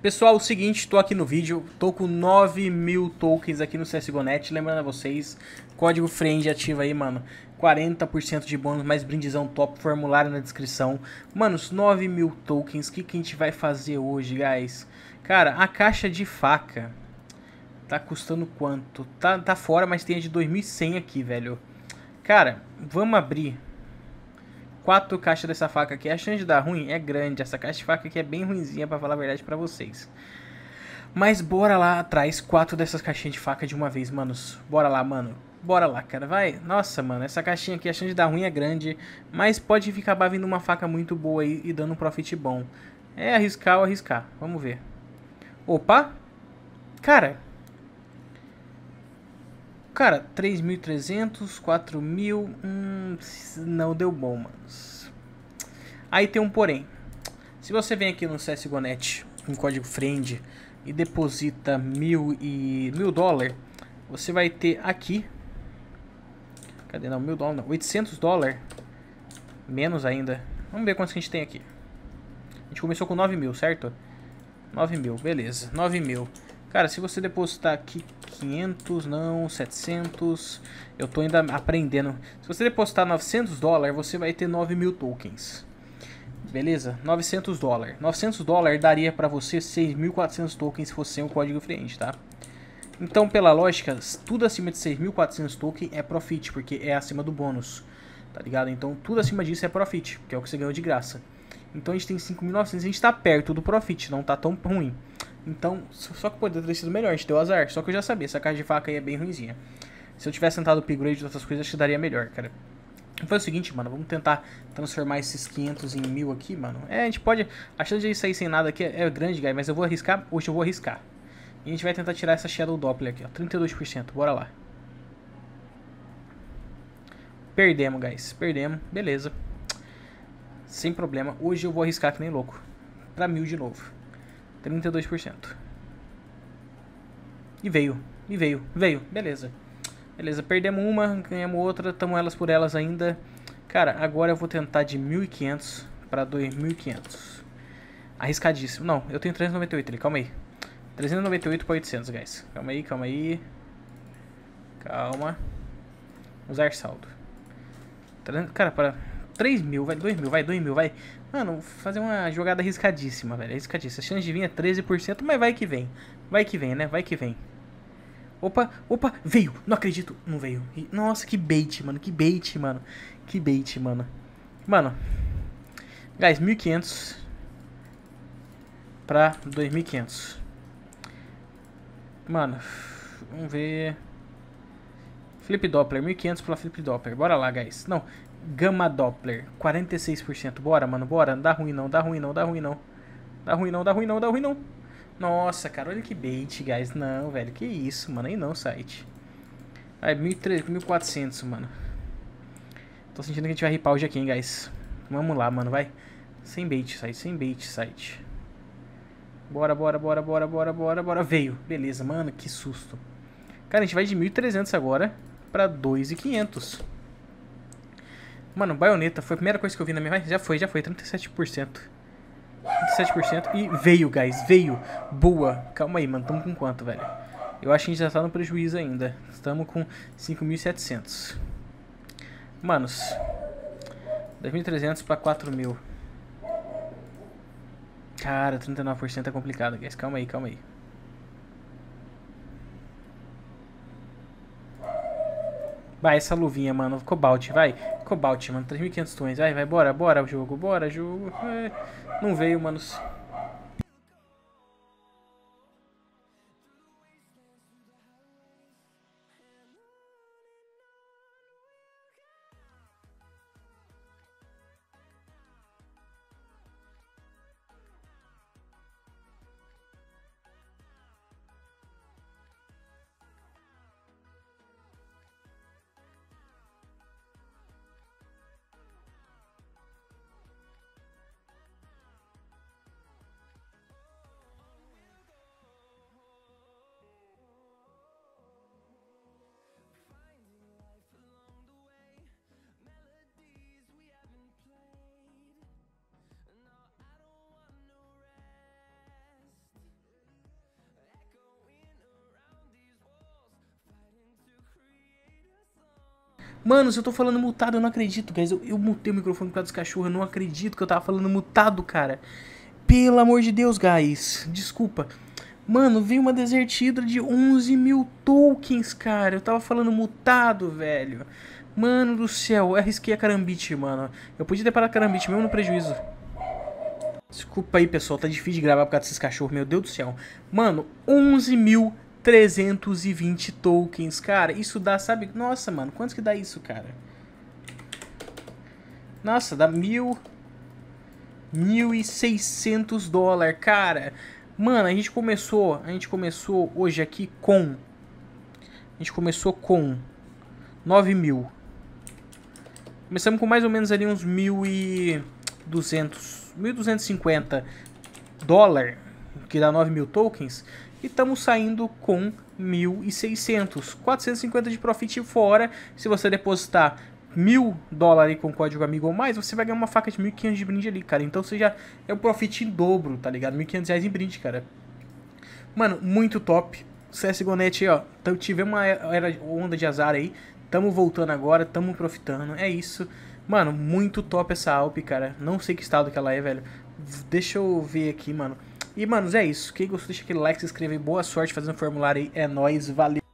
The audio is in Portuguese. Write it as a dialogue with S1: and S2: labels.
S1: Pessoal, o seguinte, estou aqui no vídeo, estou com 9 mil tokens aqui no CSGONet, lembrando a vocês, código FRIEND ativa aí, mano, 40% de bônus, mais brindizão top, formulário na descrição. Os 9 mil tokens, o que, que a gente vai fazer hoje, guys? Cara, a caixa de faca tá custando quanto? Tá, tá fora, mas tem a de 2100 aqui, velho. Cara, vamos abrir quatro caixas dessa faca aqui. A chance de dar ruim é grande. Essa caixa de faca aqui é bem ruimzinha, para falar a verdade para vocês. Mas bora lá atrás, quatro dessas caixinhas de faca de uma vez, manos. Bora lá, mano. Bora lá, cara, vai. Nossa, mano, essa caixinha aqui, a chance de dar ruim é grande. Mas pode ficar vindo uma faca muito boa aí e dando um profit bom. É arriscar ou arriscar, vamos ver. Opa! Cara, Cara, 3.300, 4.000, hum, não deu bom, mano. Aí tem um porém. Se você vem aqui no CSGONET, um código friend, e deposita mil e mil dólares, você vai ter aqui, cadê não, mil dólares, 800 dólares, menos ainda. Vamos ver quantos que a gente tem aqui. A gente começou com 9 mil, certo? 9 mil, beleza, 9 mil. Cara, se você depositar aqui 500, não, 700. Eu tô ainda aprendendo. Se você depositar 900 dólares, você vai ter 9 mil tokens. Beleza? 900 dólares. 900 dólares daria pra você 6.400 tokens se fosse sem o código frente, tá? Então, pela lógica, tudo acima de 6.400 tokens é profit, porque é acima do bônus. Tá ligado? Então, tudo acima disso é profit, que é o que você ganhou de graça. Então, a gente tem 5.900, a gente tá perto do profit, não tá tão ruim. Então, só que poderia ter sido melhor, a gente deu azar. Só que eu já sabia, essa caixa de faca aí é bem ruimzinha. Se eu tivesse tentado o upgrade e outras coisas, acho que daria melhor, cara. Foi o seguinte, mano, vamos tentar transformar esses 500 em 1000 aqui, mano. É, a gente pode... A chance de sair sem nada aqui é, é grande, guys, mas eu vou arriscar. Hoje eu vou arriscar. E a gente vai tentar tirar essa Shadow Doppler aqui, ó. 32%, bora lá. Perdemos, guys. Perdemos, beleza. Sem problema. Hoje eu vou arriscar que nem louco. Pra 1000 de novo. 32%. E veio, e veio, veio, beleza. Beleza, perdemos uma, ganhamos outra, estamos elas por elas ainda. Cara, agora eu vou tentar de 1.500 para 2.500. Arriscadíssimo. Não, eu tenho 398 ali, calma aí. 398 para 800, guys. Calma aí, calma aí. Calma. Usar saldo. Cara, para... 3 mil, vai, 2 mil, vai, 2 mil, vai. Mano, fazer uma jogada arriscadíssima, velho. Arriscadíssima. A chance de vir é 13%, mas vai que vem. Vai que vem, né? Vai que vem. Opa, opa, veio. Não acredito. Não veio. Nossa, que bait, mano. Que bait, mano. Que bait, mano. Mano. Guys, 1500 pra 2500. Mano, vamos ver. Flip Doppler, 1500 pela Flip Doppler. Bora lá, guys. Não, Gama Doppler, 46%. Bora, mano, bora. Não dá ruim não, dá ruim não, dá ruim não. Dá ruim não, dá ruim não, dá ruim não. Nossa, cara, olha que bait, guys. Não, velho, que isso, mano. Aí não, site. Aí, 1.400, mano. Tô sentindo que a gente vai ripar hoje aqui, hein, guys. Vamos lá, mano, vai. Sem bait, site, sem bait, site. Bora, bora, bora, bora, bora, bora, bora. Veio. Beleza, mano, que susto. Cara, a gente vai de 1.300 agora pra 2.500. Mano, baioneta foi a primeira coisa que eu vi na minha... Já foi, já foi, 37%. 37% e veio, guys, veio. Boa. Calma aí, mano, tamo com quanto, velho? Eu acho que a gente já tá no prejuízo ainda. Estamos com 5.700. Manos. 2.300 pra 4.000. Cara, 39% é complicado, guys. Calma aí, calma aí. Vai, essa luvinha, mano. Cobalt, vai. Cobalt, mano. 3.500 tons. Vai, vai. Bora, bora, jogo. Bora, jogo. É. Não veio, manos. Mano, se eu tô falando mutado, eu não acredito, guys. Eu, eu mutei o microfone por causa dos cachorros. Eu não acredito que eu tava falando mutado, cara. Pelo amor de Deus, guys. Desculpa. Mano, veio uma desertida de 11 mil tokens, cara. Eu tava falando mutado, velho. Mano do céu, eu arrisquei a carambite, mano. Eu podia ter parado a carambite, mesmo no prejuízo. Desculpa aí, pessoal. Tá difícil de gravar por causa desses cachorros. Meu Deus do céu. Mano, 11 mil 320 tokens, cara. Isso dá, sabe? Nossa, mano, quanto que dá isso, cara? Nossa, dá mil... 1.600 dólares, cara. Mano, a gente começou, a gente começou hoje aqui com... A gente começou com 9 mil. Começamos com mais ou menos ali uns 1.200, 1.250 dólares, que dá 9 mil tokens e estamos saindo com 1.600. 450 de profit fora. Se você depositar mil dólares com código amigo ou mais, você vai ganhar uma faca de 1.500 de brinde ali, cara. Então seja é o profit em dobro, tá ligado? 1.500 reais em brinde, cara. Mano, muito top. CSGONet aí, ó. Então, tive uma era, onda de azar aí. Tamo voltando agora, tamo profitando. É isso. Mano, muito top essa Alp, cara. Não sei que estado que ela é, velho. Deixa eu ver aqui, mano. E, manos, é isso. Quem gostou, deixa aquele like, se inscreve. Boa sorte fazendo o formulário aí. É nóis, valeu.